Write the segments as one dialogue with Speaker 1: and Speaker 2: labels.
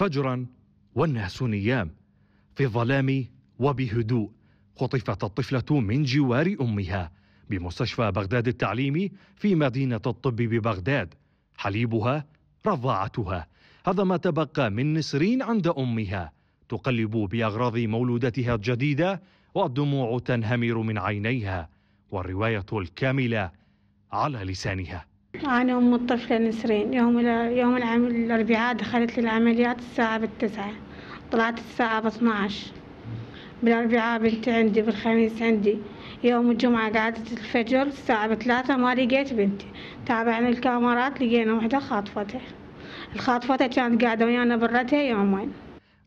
Speaker 1: فجرا والناس نيام في الظلام وبهدوء خطفت الطفلة من جوار أمها بمستشفى بغداد التعليمي في مدينة الطب ببغداد حليبها رضاعتها هذا ما تبقى من نسرين عند أمها تقلب بأغراض مولودتها الجديدة والدموع تنهمر من عينيها والرواية الكاملة على لسانها
Speaker 2: أنا أم الطفلة نسرين يوم يوم الأربعاء دخلت للعمليات الساعة بالتسعة طلعت الساعة باثنا بالأربعاء بنتي عندي بالخميس عندي يوم الجمعة قعدت الفجر الساعة بثلاثة ما لقيت بنتي تابعنا الكاميرات لقينا وحدة خاطفتها الخاطفتها كانت قاعدة ويانا برتها يومين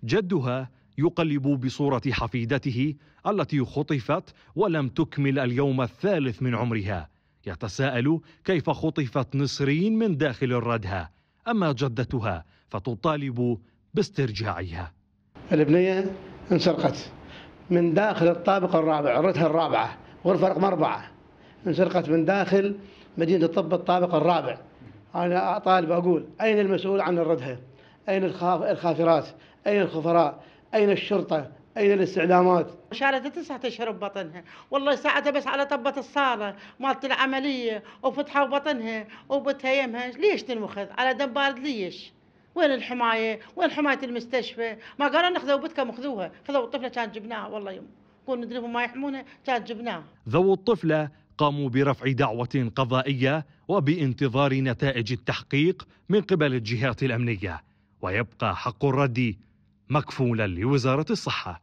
Speaker 1: جدها يقلب بصورة حفيدته التي خطفت ولم تكمل اليوم الثالث من عمرها يتساءل كيف خطفت نصرين من داخل الردهة أما جدتها فتطالب باسترجاعها
Speaker 3: البنية انسرقت من داخل الطابق الرابع الردها الرابعة غرفة رقم أربعة انسرقت من داخل مدينة الطب الطابق الرابع أنا أطالب أقول أين المسؤول عن الردهة أين الخافرات أين الخفراء أين الشرطة أين الاستعلامات؟ شالت تسعة أشهر ببطنها والله ساعتها بس على طبة الصالة مالت العملية
Speaker 4: وفتحوا بطنها وبتها يمها ليش تنوخذ على دم بارد ليش؟ وين الحماية؟ وين حماية المستشفى؟ ما قالوا خذوا بتكم خذوها خذوا الطفلة كان جبناها والله يوم كون ندريهم ما يحمونها كان جبناها
Speaker 1: ذو الطفلة قاموا برفع دعوة قضائية وبانتظار نتائج التحقيق من قبل الجهات الأمنية ويبقى حق الرد مكفولا لوزارة الصحة